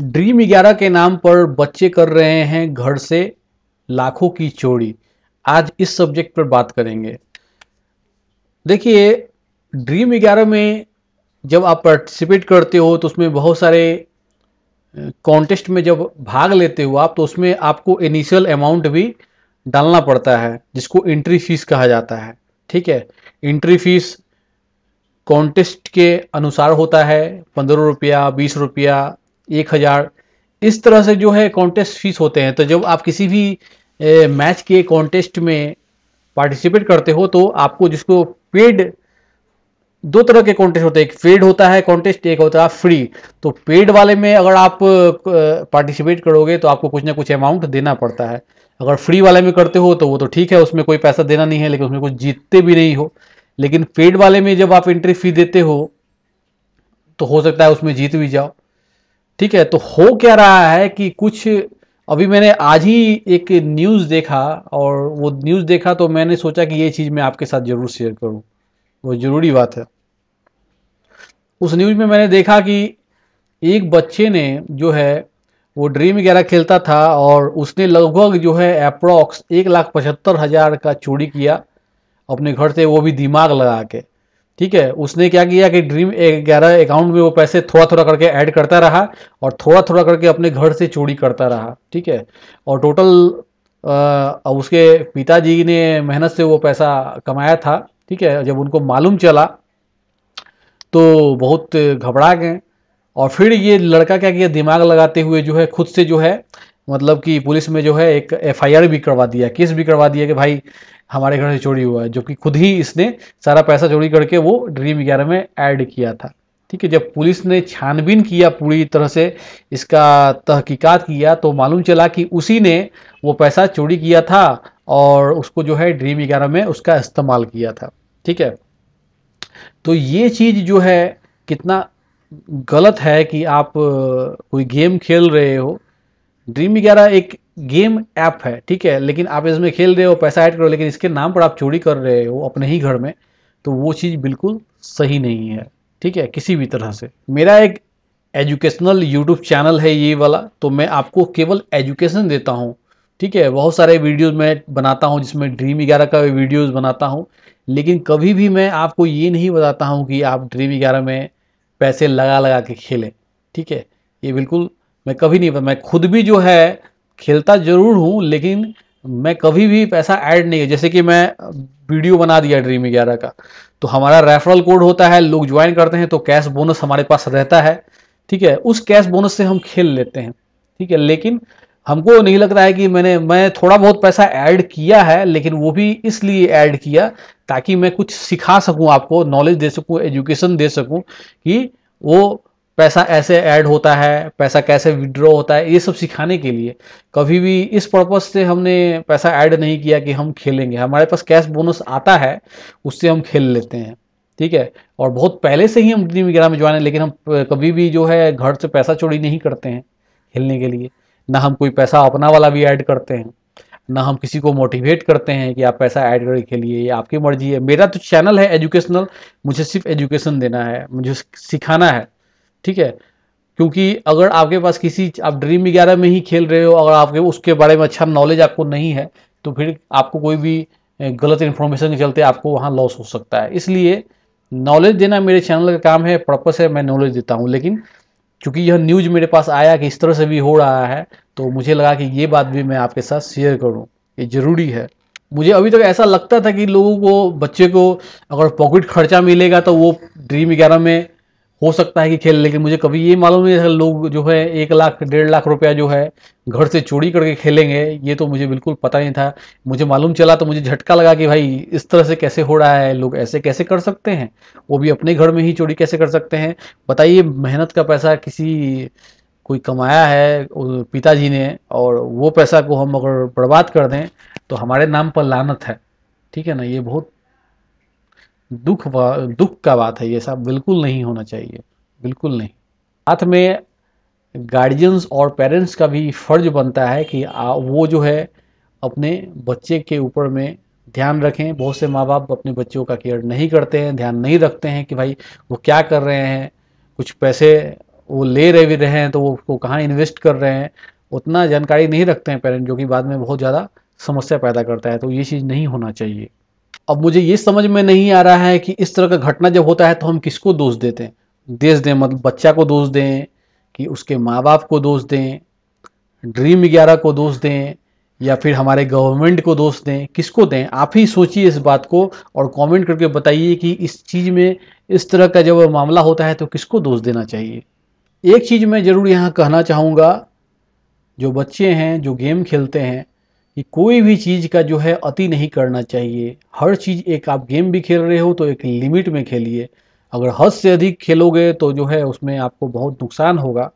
dream ग्यारह के नाम पर बच्चे कर रहे हैं घर से लाखों की चोरी आज इस सब्जेक्ट पर बात करेंगे देखिए ड्रीम ग्यारह में जब आप पार्टिसिपेट करते हो तो उसमें बहुत सारे कॉन्टेस्ट में जब भाग लेते हो आप तो उसमें आपको इनिशियल अमाउंट भी डालना पड़ता है जिसको एंट्री फीस कहा जाता है ठीक है एंट्री फीस कॉन्टेस्ट के अनुसार होता है पंद्रह रुपया बीस रुपया एक हज़ार इस तरह से जो है कॉन्टेस्ट फीस होते हैं तो जब आप किसी भी ए, मैच के कॉन्टेस्ट में पार्टिसिपेट करते हो तो आपको जिसको पेड दो तरह के कॉन्टेस्ट होते हैं एक पेड होता है कॉन्टेस्ट एक होता है फ्री तो पेड वाले में अगर आप पार्टिसिपेट करोगे तो आपको कुछ ना कुछ अमाउंट देना पड़ता है अगर फ्री वाले में करते हो तो वो तो ठीक है उसमें कोई पैसा देना नहीं है लेकिन उसमें कुछ जीतते भी नहीं हो लेकिन पेड वाले में जब आप एंट्री फी देते हो तो हो सकता है उसमें जीत भी जाओ ठीक है तो हो क्या रहा है कि कुछ अभी मैंने आज ही एक न्यूज़ देखा और वो न्यूज़ देखा तो मैंने सोचा कि ये चीज़ मैं आपके साथ ज़रूर शेयर करूं वो ज़रूरी बात है उस न्यूज़ में मैंने देखा कि एक बच्चे ने जो है वो ड्रीम वगैरह खेलता था और उसने लगभग जो है अप्रॉक्स एक लाख पचहत्तर हज़ार का चोरी किया अपने घर से वो भी दिमाग लगा के ठीक है उसने क्या किया कि ड्रीम ग्यारह अकाउंट में वो पैसे थोड़ा थोड़ा करके ऐड करता रहा और थोड़ा थोड़ा करके अपने घर से चोरी करता रहा ठीक है और टोटल आ, उसके पिताजी ने मेहनत से वो पैसा कमाया था ठीक है जब उनको मालूम चला तो बहुत घबरा गए और फिर ये लड़का क्या किया दिमाग लगाते हुए जो है खुद से जो है मतलब कि पुलिस में जो है एक एफआईआर भी करवा दिया केस भी करवा दिया कि भाई हमारे घर से चोरी हुआ है जबकि खुद ही इसने सारा पैसा चोरी करके वो ड्रीम ग्यारह में ऐड किया था ठीक है जब पुलिस ने छानबीन किया पूरी तरह से इसका तहकीकात किया तो मालूम चला कि उसी ने वो पैसा चोरी किया था और उसको जो है ड्रीम ग्यारह में उसका इस्तेमाल किया था ठीक है तो ये चीज़ जो है कितना गलत है कि आप कोई गेम खेल रहे हो ड्रीम ग्यारह एक गेम ऐप है ठीक है लेकिन आप इसमें खेल रहे हो पैसा ऐड करो लेकिन इसके नाम पर आप चोरी कर रहे हो अपने ही घर में तो वो चीज़ बिल्कुल सही नहीं है ठीक है किसी भी तरह से मेरा एक एजुकेशनल यूट्यूब चैनल है ये वाला तो मैं आपको केवल एजुकेशन देता हूँ ठीक है बहुत सारे वीडियोज मैं बनाता हूँ जिसमें ड्रीम ग्यारह का वीडियोज़ बनाता हूँ लेकिन कभी भी मैं आपको ये नहीं बताता हूँ कि आप ड्रीम ग्यारह में पैसे लगा लगा के खेलें ठीक है ये बिल्कुल मैं कभी नहीं मैं खुद भी जो है खेलता ज़रूर हूँ लेकिन मैं कभी भी पैसा ऐड नहीं है जैसे कि मैं वीडियो बना दिया ड्रीम ग्यारह का तो हमारा रेफरल कोड होता है लोग ज्वाइन करते हैं तो कैश बोनस हमारे पास रहता है ठीक है उस कैश बोनस से हम खेल लेते हैं ठीक है लेकिन हमको नहीं लगता है कि मैंने मैं थोड़ा बहुत पैसा ऐड किया है लेकिन वो भी इसलिए ऐड किया ताकि मैं कुछ सिखा सकूं आपको नॉलेज दे सकूं एजुकेशन दे सकूं कि वो पैसा ऐसे ऐड होता है पैसा कैसे विड्रॉ होता है ये सब सिखाने के लिए कभी भी इस पर्पज़ से हमने पैसा ऐड नहीं किया कि हम खेलेंगे हमारे पास कैश बोनस आता है उससे हम खेल लेते हैं ठीक है और बहुत पहले से ही हम ड्रीम वगैरह में ज्वाइन है लेकिन हम कभी भी जो है घर से पैसा चोरी नहीं करते हैं खेलने के लिए ना हम कोई पैसा अपना वाला भी ऐड करते हैं ना हम किसी को मोटिवेट करते हैं कि आप पैसा ऐड करके खेलिए ये आपकी मर्जी है मेरा तो चैनल है एजुकेशनल मुझे सिर्फ एजुकेशन देना है मुझे सिखाना है ठीक है क्योंकि अगर आपके पास किसी आप ड्रीम ग्यारह में ही खेल रहे हो अगर आपके उसके बारे में अच्छा नॉलेज आपको नहीं है तो फिर आपको कोई भी गलत इन्फॉर्मेशन के चलते आपको वहाँ लॉस हो सकता है इसलिए नॉलेज देना मेरे चैनल का काम है पर्पस है मैं नॉलेज देता हूँ लेकिन चूंकि यह न्यूज मेरे पास आया कि इस तरह से भी हो रहा है तो मुझे लगा कि ये बात भी मैं आपके साथ शेयर करूँ ये ज़रूरी है मुझे अभी तक तो ऐसा लगता था कि लोगों को बच्चे को अगर पॉकेट खर्चा मिलेगा तो वो ड्रीम ग्यारह में हो सकता है कि खेल लेकिन मुझे कभी ये मालूम नहीं था लोग जो है एक लाख डेढ़ लाख रुपया जो है घर से चोरी करके खेलेंगे ये तो मुझे बिल्कुल पता नहीं था मुझे मालूम चला तो मुझे झटका लगा कि भाई इस तरह से कैसे हो रहा है लोग ऐसे कैसे कर सकते हैं वो भी अपने घर में ही चोरी कैसे कर सकते हैं बताइए मेहनत का पैसा किसी कोई कमाया है पिताजी ने और वो पैसा को हम अगर बर्बाद कर दें तो हमारे नाम पर लानत है ठीक है ना ये बहुत दुख दुख का बात है ये सब बिल्कुल नहीं होना चाहिए बिल्कुल नहीं साथ में गार्जियंस और पेरेंट्स का भी फर्ज बनता है कि वो जो है अपने बच्चे के ऊपर में ध्यान रखें बहुत से माँ बाप अपने बच्चों का केयर नहीं करते हैं ध्यान नहीं रखते हैं कि भाई वो क्या कर रहे हैं कुछ पैसे वो ले रहे भी रहे हैं तो वो उसको कहाँ इन्वेस्ट कर रहे हैं उतना जानकारी नहीं रखते हैं पेरेंट जो कि बाद में बहुत ज़्यादा समस्या पैदा करता है तो ये चीज़ नहीं होना चाहिए अब मुझे ये समझ में नहीं आ रहा है कि इस तरह का घटना जब होता है तो हम किसको दोष देते हैं देश दें मतलब बच्चा को दोष दें कि उसके माँ बाप को दोष दें ड्रीम ग्यारह को दोष दें या फिर हमारे गवर्नमेंट को दोष दें किसको दें आप ही सोचिए इस बात को और कमेंट करके बताइए कि इस चीज़ में इस तरह का जब मामला होता है तो किसको दोष देना चाहिए एक चीज़ मैं ज़रूर यहाँ कहना चाहूँगा जो बच्चे हैं जो गेम खेलते हैं कि कोई भी चीज़ का जो है अति नहीं करना चाहिए हर चीज़ एक आप गेम भी खेल रहे हो तो एक लिमिट में खेलिए अगर हद से अधिक खेलोगे तो जो है उसमें आपको बहुत नुकसान होगा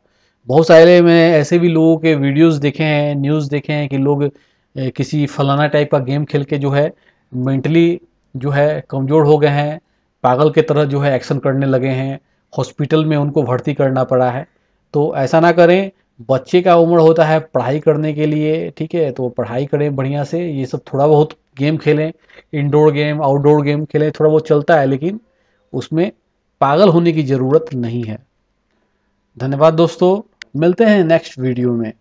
बहुत सारे मैंने ऐसे भी लोगों के वीडियोस देखे हैं न्यूज़ देखे हैं कि लोग किसी फलाना टाइप का गेम खेल के जो है मेंटली जो है कमज़ोर हो गए हैं पागल के तरह जो है एक्शन करने लगे हैं हॉस्पिटल में उनको भर्ती करना पड़ा है तो ऐसा ना करें बच्चे का उम्र होता है पढ़ाई करने के लिए ठीक है तो पढ़ाई करें बढ़िया से ये सब थोड़ा बहुत गेम खेलें इंडोर गेम आउटडोर गेम खेलें थोड़ा बहुत चलता है लेकिन उसमें पागल होने की ज़रूरत नहीं है धन्यवाद दोस्तों मिलते हैं नेक्स्ट वीडियो में